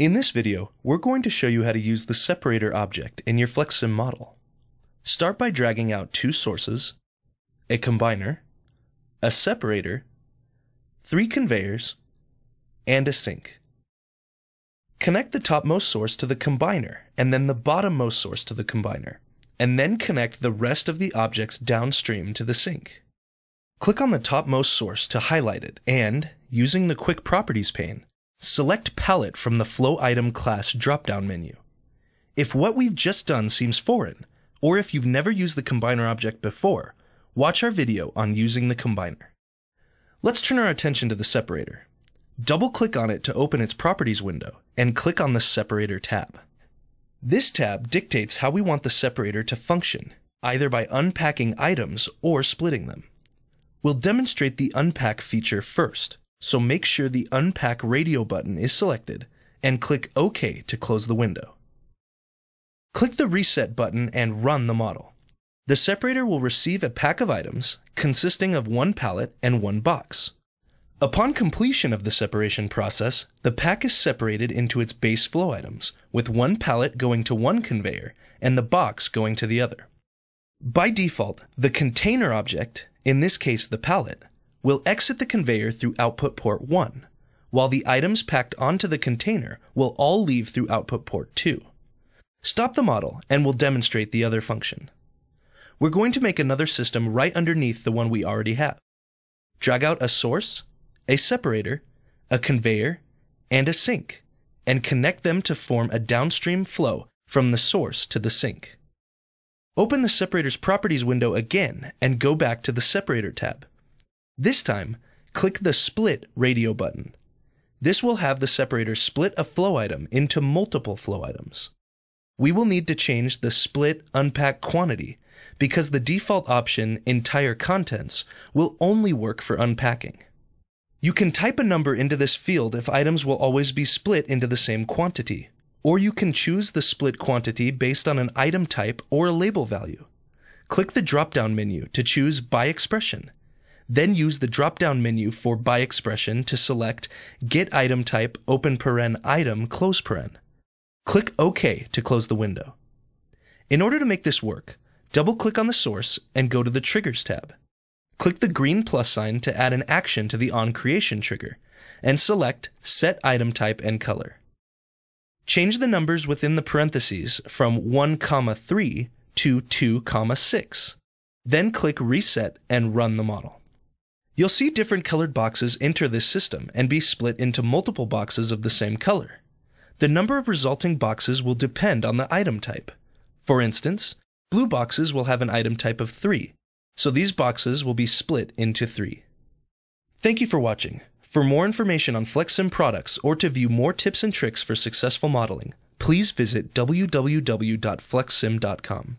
In this video, we're going to show you how to use the separator object in your FlexSim model. Start by dragging out two sources, a combiner, a separator, three conveyors, and a sink. Connect the topmost source to the combiner, and then the bottommost source to the combiner, and then connect the rest of the objects downstream to the sink. Click on the topmost source to highlight it, and, using the Quick Properties pane, Select Palette from the Flow Item class drop-down menu. If what we've just done seems foreign, or if you've never used the combiner object before, watch our video on using the combiner. Let's turn our attention to the separator. Double-click on it to open its properties window, and click on the Separator tab. This tab dictates how we want the separator to function, either by unpacking items or splitting them. We'll demonstrate the unpack feature first so make sure the Unpack Radio button is selected and click OK to close the window. Click the Reset button and run the model. The separator will receive a pack of items consisting of one pallet and one box. Upon completion of the separation process, the pack is separated into its base flow items, with one pallet going to one conveyor and the box going to the other. By default, the container object, in this case the pallet, will exit the conveyor through output port 1, while the items packed onto the container will all leave through output port 2. Stop the model and we'll demonstrate the other function. We're going to make another system right underneath the one we already have. Drag out a source, a separator, a conveyor, and a sink, and connect them to form a downstream flow from the source to the sink. Open the separator's properties window again and go back to the separator tab. This time, click the Split radio button. This will have the separator split a flow item into multiple flow items. We will need to change the split unpack quantity because the default option entire contents will only work for unpacking. You can type a number into this field if items will always be split into the same quantity, or you can choose the split quantity based on an item type or a label value. Click the drop-down menu to choose by expression then use the drop down menu for by expression to select get item type open paren item close paren. Click OK to close the window. In order to make this work, double click on the source and go to the triggers tab. Click the green plus sign to add an action to the on creation trigger and select set item type and color. Change the numbers within the parentheses from 1, comma 3 to 2, comma 6. Then click reset and run the model. You'll see different colored boxes enter this system and be split into multiple boxes of the same color. The number of resulting boxes will depend on the item type. For instance, blue boxes will have an item type of 3, so these boxes will be split into 3. Thank you for watching. For more information on FlexSim products or to view more tips and tricks for successful modeling, please visit www.flexsim.com.